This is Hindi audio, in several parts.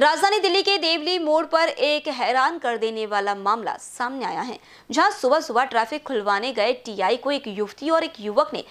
राजधानी दिल्ली के देवली मोड़ पर एक हैरान कर देने वाला मामला सामने आया है जहां सुबह सुबह ट्रैफिक खुलवाने गए टीआई को एक युवती और एक युवक ने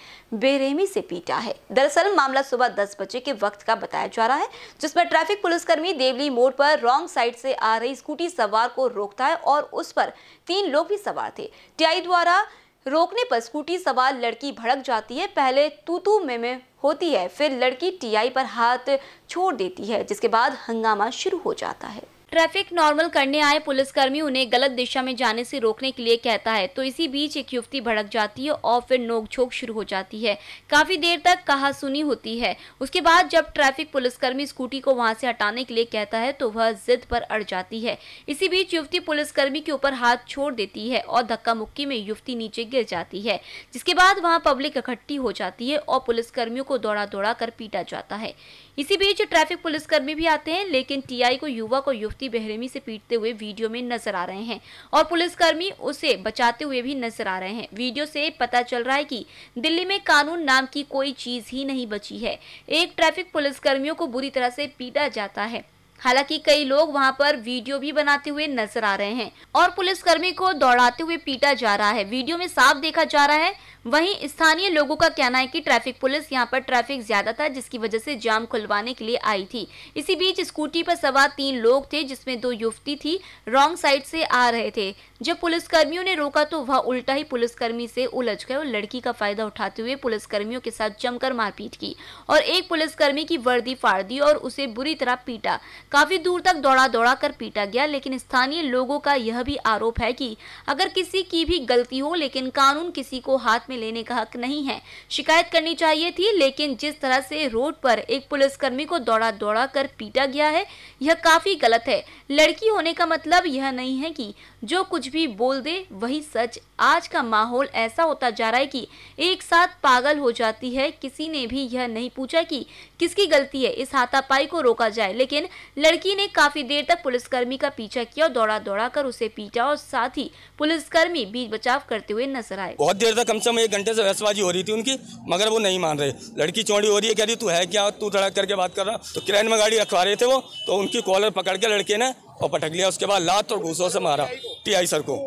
बेरहमी से पीटा है दरअसल मामला सुबह 10 बजे के वक्त का बताया जा रहा है जिसमें ट्रैफिक पुलिसकर्मी देवली मोड़ पर रॉन्ग साइड से आ रही स्कूटी सवार को रोकता है और उस पर तीन लोग भी सवार थे टीआई द्वारा रोकने पर स्कूटी सवार लड़की भड़क जाती है पहले तूतू में, में होती है फिर लड़की टीआई पर हाथ छोड़ देती है जिसके बाद हंगामा शुरू हो जाता है ट्रैफिक नॉर्मल करने आए पुलिसकर्मी उन्हें गलत दिशा में जाने से रोकने के लिए कहता है तो इसी बीच एक युवती भड़क जाती है और फिर नोकझोंक शुरू हो जाती है काफी देर तक कहा सुनी होती है उसके बाद जब ट्रैफिक पुलिसकर्मी स्कूटी को वहां से हटाने के लिए कहता है तो वह जिद पर अड़ जाती है इसी बीच युवती पुलिसकर्मी के ऊपर हाथ छोड़ देती है और धक्का मुक्की में युवती नीचे गिर जाती है जिसके बाद वहाँ पब्लिक इकट्ठी हो जाती है और पुलिसकर्मियों को दौड़ा दौड़ा कर पीटा जाता है इसी बीच ट्रैफिक पुलिसकर्मी भी आते हैं लेकिन टीआई को युवा को युवती व्यक्ति बहरेमी से पीटते हुए वीडियो में नजर आ रहे हैं और पुलिसकर्मी उसे बचाते हुए भी नजर आ रहे हैं वीडियो से पता चल रहा है कि दिल्ली में कानून नाम की कोई चीज ही नहीं बची है एक ट्रैफिक पुलिसकर्मियों को बुरी तरह से पीटा जाता है हालांकि कई लोग वहां पर वीडियो भी बनाते हुए नजर आ रहे हैं और पुलिसकर्मी को दौड़ाते हुए पीटा जा रहा है वीडियो में साफ देखा जा रहा है वहीं स्थानीय लोगों का कहना है कि ट्रैफिक पुलिस यहां पर ट्रैफिक ज्यादा था जिसकी वजह से जाम खुलवाने के लिए आई थी इसी बीच स्कूटी पर सवार तीन लोग थे जिसमें दो युवती थी रॉन्ग साइड से आ रहे थे जब पुलिसकर्मियों ने रोका तो वह उल्टा ही पुलिसकर्मी से उलझ गए और लड़की का फायदा उठाते हुए पुलिसकर्मियों के साथ जमकर मारपीट की और एक पुलिसकर्मी की वर्दी फाड़ दी और उसे बुरी तरह पीटा काफी दूर तक दौड़ा दौड़ा कर पीटा गया लेकिन स्थानीय लोगों का यह भी आरोप है कि अगर किसी की भी गलती हो लेकिन कानून किसी को हाथ में लेने का हक नहीं है शिकायत करनी चाहिए थी लेकिन जिस तरह से रोड पर एक पुलिसकर्मी को दौड़ा दौड़ा कर पीटा गया है यह काफी गलत है लड़की होने का मतलब यह नहीं है कि जो कुछ भी बोल दे वही सच आज का माहौल ऐसा होता जा रहा है कि एक साथ पागल हो जाती है किसी ने भी यह नहीं पूछा कि किसकी गलती है इस हाथापाई को रोका जाए लेकिन लड़की ने काफी देर तक पुलिसकर्मी का पीछा किया और दौड़ा दौड़ा कर उसे पीटा और साथ ही पुलिसकर्मी बीच बचाव करते हुए नजर आए बहुत देर तक कम से कम में एक घंटे से बहसबाजी हो रही थी उनकी मगर वो नहीं मान रहे लड़की चौड़ी हो रही है कह रही तू है क्या तू धड़क करके बात कर रहा तो किरान में गाड़ी रखवा रहे थे वो तो उनकी कॉलर पकड़ के लड़के ने और पटक लिया उसके बाद लात और घूसों से मारा टी सर को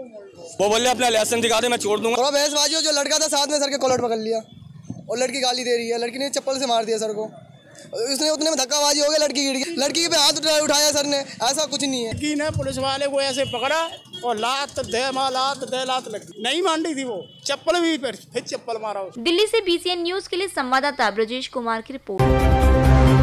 वो बोले अपना लाइसेंस दिखा दे मैं छोड़ दूंगा थोड़ा बहसबाजी जो लड़का था साथ में सर के कॉलर पकड़ लिया और लड़की गाली दे रही है लड़की ने चप्पल से मार दिया सर को उसने उतने में धक्काबाजी हो गया लड़की गिर गई लड़की पे हाथ उठाया सर ने ऐसा कुछ नहीं है पुलिस वाले को ऐसे पकड़ा लात दे लात दे लात लगी नहीं मान रही थी वो चप्पल भी फिर चप्पल मारा दिल्ली से बीसीएन न्यूज के लिए संवाददाता ब्रजेश कुमार की रिपोर्ट